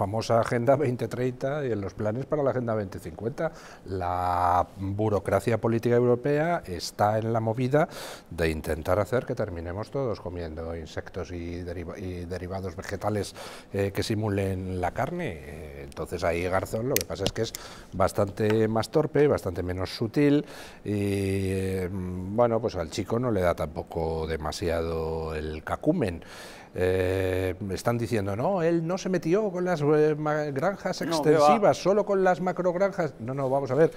famosa Agenda 2030 y en los planes para la Agenda 2050. La burocracia política europea está en la movida de intentar hacer que terminemos todos comiendo insectos y, y derivados vegetales eh, que simulen la carne entonces ahí Garzón lo que pasa es que es bastante más torpe, bastante menos sutil y mm, bueno, pues al chico no le da tampoco demasiado el cacumen. Eh, están diciendo, no, él no se metió con las eh, granjas extensivas, solo con las macrogranjas. No, no, vamos a ver,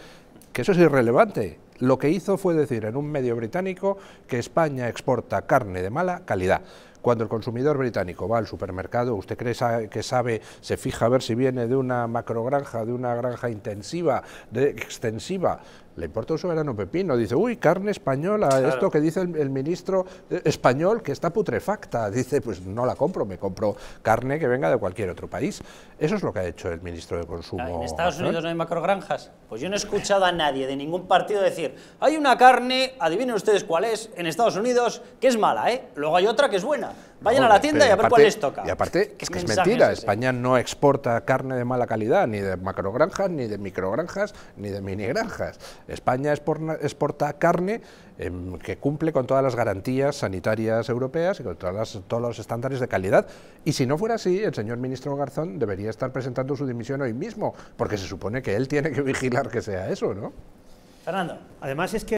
que eso es irrelevante. Lo que hizo fue decir en un medio británico que España exporta carne de mala calidad. Cuando el consumidor británico va al supermercado, usted cree que sabe, se fija a ver si viene de una macrogranja, de una granja intensiva, de, extensiva, le importa un soberano pepino. Dice, uy, carne española, esto que dice el, ministro eh, español que está putrefacta. Dice, pues no la compro, me compro carne que venga de cualquier otro país. Eso es lo que ha hecho el ministro de ah, Consumo. ¿En Estados Unidos no hay macrogranjas? Pues yo no he escuchado a nadie de ningún partido decir, hay una carne, adivinen ustedes cuál es, en Estados Unidos, que es mala, ¿eh? Luego hay otra que es buena. Vayan a la tienda y, a ver cuál les toca. Y aparte, que es, mentira, España no exporta carne de mala calidad, ni de macrogranjas, ni de microgranjas, ni de minigranjas. España exporta carne em, que cumple con todas las garantías sanitarias europeas y con todos los estándares de calidad. Y si no fuera así, el señor ministro Garzón debería estar presentando su dimisión hoy mismo, porque se supone que él tiene que vigilar que sea eso, ¿no? Fernando, además es que...